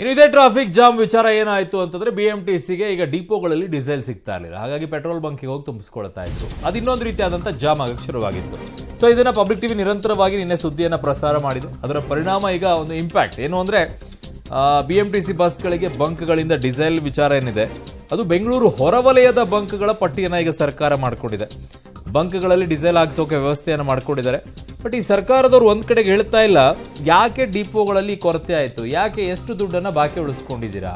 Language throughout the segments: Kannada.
ಇನ್ನು ಇದೇ ಟ್ರಾಫಿಕ್ ಜಾಮ್ ವಿಚಾರ ಏನಾಯಿತು ಅಂತಂದರೆ ಬಿ ಎಮ್ ಟಿ ಸಿಗೆ ಈಗ ಡಿಪೋಗಳಲ್ಲಿ ಡೀಸೆಲ್ ಸಿಗ್ತಾ ಇರಲಿಲ್ಲ ಹಾಗಾಗಿ ಪೆಟ್ರೋಲ್ ಬಂಕಿಗೆ ಹೋಗಿ ತುಂಬಿಸ್ಕೊಳ್ತಾ ಇತ್ತು ಅದು ಇನ್ನೊಂದು ರೀತಿಯಾದಂಥ ಜಾಮ್ ಆಗಕ್ಕೆ ಶುರುವಾಗಿತ್ತು ಸೊ ಇದನ್ನು ಪಬ್ಲಿಕ್ ಟಿವಿ ನಿರಂತರವಾಗಿ ನಿನ್ನೆ ಸುದ್ದಿಯನ್ನು ಪ್ರಸಾರ ಮಾಡಿದ್ರು ಅದರ ಪರಿಣಾಮ ಈಗ ಒಂದು ಇಂಪ್ಯಾಕ್ಟ್ ಏನು ಅಂದರೆ ಬಿ ಎಮ್ ಟಿ ಸಿ ಬಸ್ಗಳಿಗೆ ಬಂಕ್ಗಳಿಂದ ಡೀಸೆಲ್ ವಿಚಾರ ಏನಿದೆ ಅದು ಬೆಂಗಳೂರು ಹೊರವಲಯದ ಬಂಕ್ಗಳ ಪಟ್ಟಿಯನ್ನು ಈಗ ಸರ್ಕಾರ ಮಾಡಿಕೊಂಡಿದೆ ಬಂಕ್ಗಳಲ್ಲಿ ಡೀಸೆಲ್ ಹಾಕ್ಸೋಕೆ ವ್ಯವಸ್ಥೆಯನ್ನು ಮಾಡ್ಕೊಂಡಿದ್ದಾರೆ ಬಟ್ ಈ ಸರ್ಕಾರದವರು ಒಂದ್ ಕಡೆಗೆ ಹೇಳ್ತಾ ಇಲ್ಲ ಯಾಕೆ ಡಿಪೋಗಳಲ್ಲಿ ಕೊರತೆ ಆಯಿತು ಯಾಕೆ ಎಷ್ಟು ದುಡ್ಡನ್ನು ಬಾಕಿ ಉಳಿಸ್ಕೊಂಡಿದ್ದೀರಾ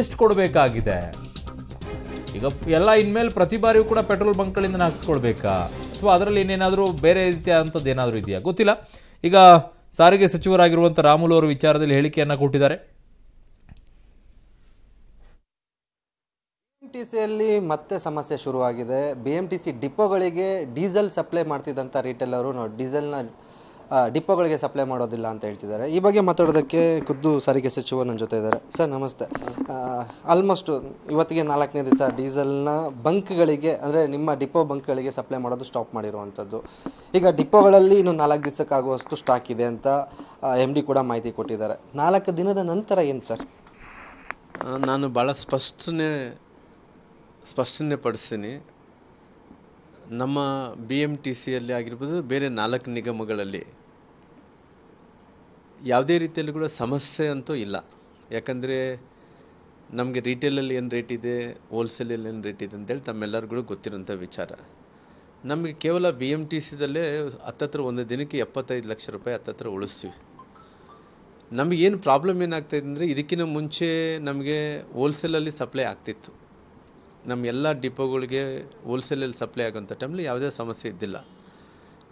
ಎಷ್ಟು ಕೊಡಬೇಕಾಗಿದೆ ಈಗ ಎಲ್ಲ ಇನ್ಮೇಲೆ ಪ್ರತಿ ಬಾರಿಯೂ ಕೂಡ ಪೆಟ್ರೋಲ್ ಬಂಕ್ಗಳಿಂದ ಹಾಕ್ಸ್ಕೊಳ್ಬೇಕಾ ಅಥವಾ ಅದರಲ್ಲಿ ಇನ್ನೇನಾದರೂ ಬೇರೆ ರೀತಿಯ ಏನಾದರೂ ಇದೆಯಾ ಗೊತ್ತಿಲ್ಲ ಈಗ ಸಾರಿಗೆ ಸಚಿವರಾಗಿರುವಂಥ ರಾಮುಲು ಅವರ ವಿಚಾರದಲ್ಲಿ ಹೇಳಿಕೆಯನ್ನು ಕೊಟ್ಟಿದ್ದಾರೆ ಟಿ ಸಿಯಲ್ಲಿ ಮತ್ತೆ ಸಮಸ್ಯೆ ಶುರುವಾಗಿದೆ ಬಿ ಎಂ ಟಿ ಸಿ ಡಿಪೋಗಳಿಗೆ ಡೀಸೆಲ್ ಸಪ್ಲೈ ಮಾಡ್ತಿದ್ದಂಥ ರೀಟೇಲರು ಅವರು ಡೀಸೆಲ್ನ ಡಿಪೋಗಳಿಗೆ ಸಪ್ಲೈ ಮಾಡೋದಿಲ್ಲ ಅಂತ ಹೇಳ್ತಿದ್ದಾರೆ ಈ ಬಗ್ಗೆ ಮಾತಾಡೋದಕ್ಕೆ ಖುದ್ದು ಸಾರಿಗೆ ಸಚಿವ ನನ್ನ ಜೊತೆ ಇದ್ದಾರೆ ಸರ್ ನಮಸ್ತೆ ಆಲ್ಮೋಸ್ಟ್ ಇವತ್ತಿಗೆ ನಾಲ್ಕನೇ ದಿವಸ ಡೀಸೆಲ್ನ ಬಂಕ್ಗಳಿಗೆ ಅಂದರೆ ನಿಮ್ಮ ಡಿಪೋ ಬಂಕ್ಗಳಿಗೆ ಸಪ್ಲೈ ಮಾಡೋದು ಸ್ಟಾಪ್ ಮಾಡಿರುವಂಥದ್ದು ಈಗ ಡಿಪೋಗಳಲ್ಲಿ ಇನ್ನು ನಾಲ್ಕು ದಿವಸಕ್ಕಾಗುವಷ್ಟು ಸ್ಟಾಕ್ ಇದೆ ಅಂತ ಎಮ್ ಡಿ ಕೂಡ ಮಾಹಿತಿ ಕೊಟ್ಟಿದ್ದಾರೆ ನಾಲ್ಕು ದಿನದ ನಂತರ ಏನು ಸರ್ ನಾನು ಭಾಳ ಸ್ಪಷ್ಟನೆ ಸ್ಪಷ್ಟನೆ ಪಡಿಸ್ತೀನಿ ನಮ್ಮ ಬಿ ಎಮ್ ಟಿ ಸಿಯಲ್ಲಿ ಆಗಿರ್ಬೋದು ಬೇರೆ ನಾಲ್ಕು ನಿಗಮಗಳಲ್ಲಿ ಯಾವುದೇ ರೀತಿಯಲ್ಲಿ ಕೂಡ ಸಮಸ್ಯೆ ಅಂತೂ ಇಲ್ಲ ಯಾಕಂದರೆ ನಮಗೆ ರೀಟೇಲಲ್ಲಿ ಏನು ರೇಟ್ ಇದೆ ಹೋಲ್ಸೇಲಲ್ಲಿ ಏನು ರೇಟ್ ಇದೆ ಅಂತೇಳಿ ತಮ್ಮೆಲ್ಲರಿಗೂ ಗೊತ್ತಿರೋಂಥ ವಿಚಾರ ನಮಗೆ ಕೇವಲ ಬಿ ಎಮ್ ಟಿ ಸಿದಲ್ಲೇ ಹತ್ತತ್ರ ಒಂದು ದಿನಕ್ಕೆ ಎಪ್ಪತ್ತೈದು ಲಕ್ಷ ರೂಪಾಯಿ ಹತ್ತತ್ರ ಉಳಿಸ್ತೀವಿ ನಮಗೇನು ಪ್ರಾಬ್ಲಮ್ ಏನಾಗ್ತಾಯಿದೆ ಅಂದರೆ ಇದಕ್ಕಿಂತ ಮುಂಚೆ ನಮಗೆ ಹೋಲ್ಸೇಲಲ್ಲಿ ಸಪ್ಲೈ ಆಗ್ತಿತ್ತು ನಮ್ಮ ಎಲ್ಲ ಡಿಪೋಗಳಿಗೆ ಹೋಲ್ಸೇಲಲ್ಲಿ ಸಪ್ಲೈ ಆಗೋಂಥ ಟೈಮಲ್ಲಿ ಯಾವುದೇ ಸಮಸ್ಯೆ ಇದ್ದಿಲ್ಲ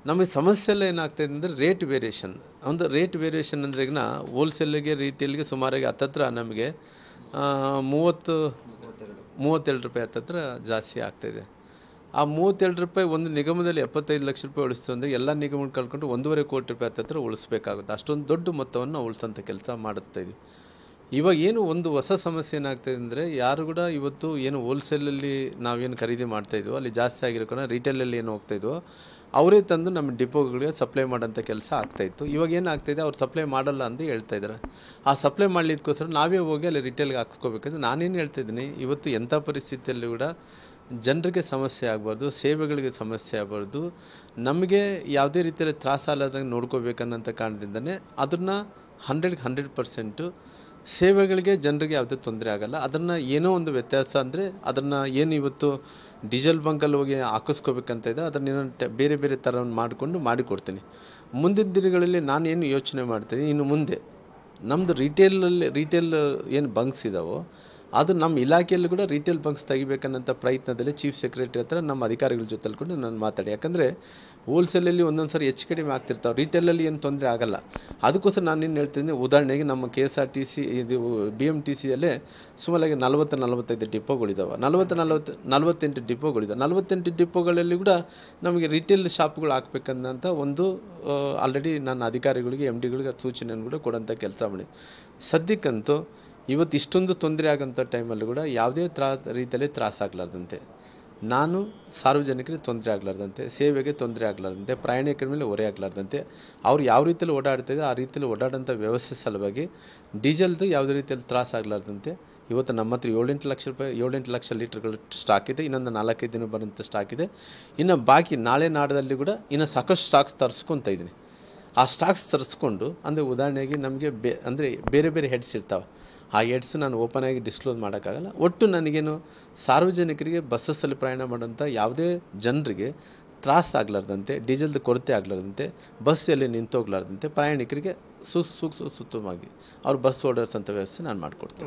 ನಮಗೆ ಸಮಸ್ಯೆ ಎಲ್ಲ ಏನಾಗ್ತಾಯಿದೆ ಅಂದರೆ ರೇಟ್ ವೇರಿಯೇಷನ್ ಒಂದು ರೇಟ್ ವೇರಿಯೇಷನ್ ಅಂದರೆ ಈಗ ಹೋಲ್ಸೇಲಿಗೆ ರೀಟೇಲ್ಗೆ ಸುಮಾರಾಗಿ ಹತ್ತತ್ರ ನಮಗೆ ಮೂವತ್ತು ಮೂವತ್ತೆರಡು ರೂಪಾಯಿ ಹತ್ತತ್ರ ಜಾಸ್ತಿ ಆಗ್ತಾಯಿದೆ ಆ ಮೂವತ್ತೆರಡು ರೂಪಾಯಿ ಒಂದು ನಿಗಮದಲ್ಲಿ ಎಪ್ಪತ್ತೈದು ಲಕ್ಷ ರೂಪಾಯಿ ಉಳಿಸ್ತು ಅಂದರೆ ಎಲ್ಲ ನಿಗಮಗಳು ಕಳ್ಕೊಂಡು ಒಂದೂವರೆ ಕೋಟಿ ರೂಪಾಯಿ ಹತ್ತತ್ರ ಉಳಿಸ್ಬೇಕಾಗುತ್ತೆ ಅಷ್ಟೊಂದು ದೊಡ್ಡ ಮೊತ್ತವನ್ನು ಉಳಿಸೋಂಥ ಕೆಲಸ ಮಾಡುತ್ತಾ ಇದ್ವಿ ಇವಾಗ ಏನು ಒಂದು ಹೊಸ ಸಮಸ್ಯೆ ಏನಾಗ್ತದೆ ಅಂದರೆ ಯಾರು ಕೂಡ ಇವತ್ತು ಏನು ಹೋಲ್ಸೇಲಲ್ಲಿ ನಾವೇನು ಖರೀದಿ ಮಾಡ್ತಾಯಿದ್ವೋ ಅಲ್ಲಿ ಜಾಸ್ತಿ ಆಗಿರೋ ರಿಟೇಲಲ್ಲಿ ಏನು ಹೋಗ್ತಾಯಿದ್ವೋ ಅವರೇ ತಂದು ನಮ್ಮ ಡಿಪೋಗಳಿಗೆ ಸಪ್ಲೈ ಮಾಡೋಂಥ ಕೆಲಸ ಆಗ್ತಾಯಿತ್ತು ಇವಾಗ ಏನಾಗ್ತಾಯಿದೆ ಅವ್ರು ಸಪ್ಲೈ ಮಾಡಲ್ಲ ಅಂತ ಹೇಳ್ತಾ ಇದ್ದಾರೆ ಆ ಸಪ್ಲೈ ಮಾಡಲಿಕ್ಕೋಸ್ಕರ ನಾವೇ ಹೋಗಿ ಅಲ್ಲಿ ರಿಟೇಲ್ಗೆ ಹಾಕ್ಸ್ಕೋಬೇಕಂದ್ರೆ ನಾನೇನು ಹೇಳ್ತಿದ್ದೀನಿ ಇವತ್ತು ಎಂಥ ಪರಿಸ್ಥಿತಿಯಲ್ಲಿ ಕೂಡ ಜನರಿಗೆ ಸಮಸ್ಯೆ ಆಗಬಾರ್ದು ಸೇವೆಗಳಿಗೆ ಸಮಸ್ಯೆ ಆಗಬಾರ್ದು ನಮಗೆ ಯಾವುದೇ ರೀತಿಯಲ್ಲಿ ತ್ರಾಸ ನೋಡ್ಕೋಬೇಕನ್ನೋಂಥ ಕಾರಣದಿಂದನೇ ಅದನ್ನು ಹಂಡ್ರೆಡ್ಗೆ ಹಂಡ್ರೆಡ್ ಪರ್ಸೆಂಟು ಸೇವೆಗಳಿಗೆ ಜನರಿಗೆ ಯಾವುದೇ ತೊಂದರೆ ಆಗಲ್ಲ ಅದನ್ನು ಏನೋ ಒಂದು ವ್ಯತ್ಯಾಸ ಅಂದರೆ ಅದನ್ನು ಏನು ಇವತ್ತು ಡೀಸೆಲ್ ಬಂಕಲ್ಲಿ ಹೋಗಿ ಹಾಕಿಸ್ಕೋಬೇಕಂತ ಇದೆ ಏನೋ ಬೇರೆ ಬೇರೆ ಥರ ಮಾಡಿಕೊಂಡು ಮಾಡಿಕೊಡ್ತೀನಿ ಮುಂದಿನ ದಿನಗಳಲ್ಲಿ ನಾನು ಏನು ಯೋಚನೆ ಮಾಡ್ತೀನಿ ಇನ್ನು ಮುಂದೆ ನಮ್ಮದು ರಿಟೇಲಲ್ಲಿ ರಿಟೇಲ್ ಏನು ಬಂಕ್ಸ್ ಇದ್ದಾವೋ ಅದು ನಮ್ಮ ಇಲಾಖೆಯಲ್ಲೂ ಕೂಡ ರಿಟೇಲ್ ಬಂಕ್ಸ್ ತೆಗಿಬೇಕನ್ನೋಂಥ ಪ್ರಯತ್ನದಲ್ಲಿ ಚೀಫ್ ಸೆಕ್ರೆಟರಿ ಹತ್ರ ನಮ್ಮ ಅಧಿಕಾರಿಗಳ ಜೊತೆಲಿ ಕೂಡ ನಾನು ಮಾತಾಡಿ ಯಾಕಂದರೆ ಹೋಲ್ಸೇಲಲ್ಲಿ ಒಂದೊಂದು ಸಾರಿ ಹೆಚ್ಚು ಕಡಿಮೆ ಆಗ್ತಿರ್ತಾವೆ ರಿಟೇಲಲ್ಲಿ ಏನು ತೊಂದರೆ ಆಗಲ್ಲ ಅದಕ್ಕೋಸ್ಕರ ನಾನು ಏನು ಹೇಳ್ತೀನಿ ಉದಾಹರಣೆಗೆ ನಮ್ಮ K S R T C ಇದು ಬಿ ಎಮ್ ಟಿ ಸಿಯಲ್ಲೇ ಸುಮಾರಾಗಿ ನಲವತ್ತು ನಲವತ್ತೈದು ಡಿಪೋಗಳಿದ್ದಾವೆ ನಲವತ್ತು ನಲವತ್ತು ನಲವತ್ತೆಂಟು ಡಿಪೋಗಳಿದ್ದಾವೆ ನಲವತ್ತೆಂಟು ಡಿಪೋಗಳಲ್ಲಿ ಕೂಡ ನಮಗೆ ರಿಟೇಲ್ ಶಾಪ್ಗಳು ಹಾಕ್ಬೇಕನ್ನಂಥ ಒಂದು ಆಲ್ರೆಡಿ ನನ್ನ ಅಧಿಕಾರಿಗಳಿಗೆ ಎಮ್ ಡಿಗಳಿಗೆ ಸೂಚನೆಯನ್ನು ಕೂಡ ಕೊಡೋಂಥ ಕೆಲಸ ಮಾಡಿ ಸದ್ಯಕ್ಕಂತೂ ಇವತ್ತು ಇಷ್ಟೊಂದು ತೊಂದರೆ ಆಗೋಂಥ ಟೈಮಲ್ಲೂ ಕೂಡ ಯಾವುದೇ ತ್ರಾ ರೀತಿಯಲ್ಲಿ ತ್ರಾಸಾಗಲಾರ್ದಂತೆ ನಾನು ಸಾರ್ವಜನಿಕರಿಗೆ ತೊಂದರೆ ಆಗಲಾರ್ದಂತೆ ಸೇವೆಗೆ ತೊಂದರೆ ಆಗಲಾರ್ದಂತೆ ಪ್ರಯಾಣಿಕರ ಮೇಲೆ ಹೊರೆ ಆಗಲಾರ್ದಂತೆ ಅವ್ರು ಯಾವ ರೀತಿಯಲ್ಲಿ ಓಡಾಡ್ತಿದೆ ಆ ರೀತಿಯಲ್ಲಿ ಓಡಾಡೋಂಥ ವ್ಯವಸ್ಥೆ ಸಲುವಾಗಿ ಡೀಸೆಲ್ದು ಯಾವುದೇ ರೀತಿಯಲ್ಲಿ ತ್ರಾಸ ಆಗಲಾರ್ದಂತೆ ಇವತ್ತು ನಮ್ಮ ಹತ್ರ ಏಳೆಂಟು ಲಕ್ಷ ರೂಪಾಯಿ ಏಳೆಂಟು ಲಕ್ಷ ಲೀಟ್ರ್ಗಳು ಸ್ಟಾಕ್ ಇದೆ ಇನ್ನೊಂದು ನಾಲ್ಕೈದು ದಿನ ಬರೋಂಥ ಸ್ಟಾಕ್ ಇದೆ ಇನ್ನು ಬಾಕಿ ನಾಳೆ ನಾಡದಲ್ಲಿ ಕೂಡ ಇನ್ನೂ ಸಾಕಷ್ಟು ಸ್ಟಾಕ್ಸ್ ತರಿಸ್ಕೊತ ಇದ್ದೀನಿ ಆ ಸ್ಟಾಕ್ಸ್ ತರಿಸ್ಕೊಂಡು ಅಂದರೆ ಉದಾಹರಣೆಗೆ ನಮಗೆ ಬೇ ಅಂದರೆ ಬೇರೆ ಬೇರೆ ಹೆಡ್ಸ್ ಇರ್ತಾವೆ ಆ ಹೆಡ್ಸ್ ನಾನು ಓಪನ್ ಆಗಿ ಡಿಸ್ಕ್ಲೋಸ್ ಮಾಡೋಕ್ಕಾಗಲ್ಲ ಒಟ್ಟು ನನಗೇನು ಸಾರ್ವಜನಿಕರಿಗೆ ಬಸ್ಸಸ್ಸಲ್ಲಿ ಪ್ರಯಾಣ ಮಾಡೋಂಥ ಯಾವುದೇ ಜನರಿಗೆ ತ್ರಾಸ ಆಗ್ಲಾರ್ದಂತೆ ಡೀಸೆಲ್ದು ಕೊರತೆ ಆಗಲಾರ್ದಂತೆ ಬಸ್ಸಲ್ಲಿ ನಿಂತೋಗ್ಲಾರ್ದಂತೆ ಪ್ರಯಾಣಿಕರಿಗೆ ಸು ಸು ಸುತ್ತಮಾಗಿ ಅವ್ರು ಬಸ್ ಓಡರ್ಸ್ ವ್ಯವಸ್ಥೆ ನಾನು ಮಾಡಿಕೊಡ್ತೀನಿ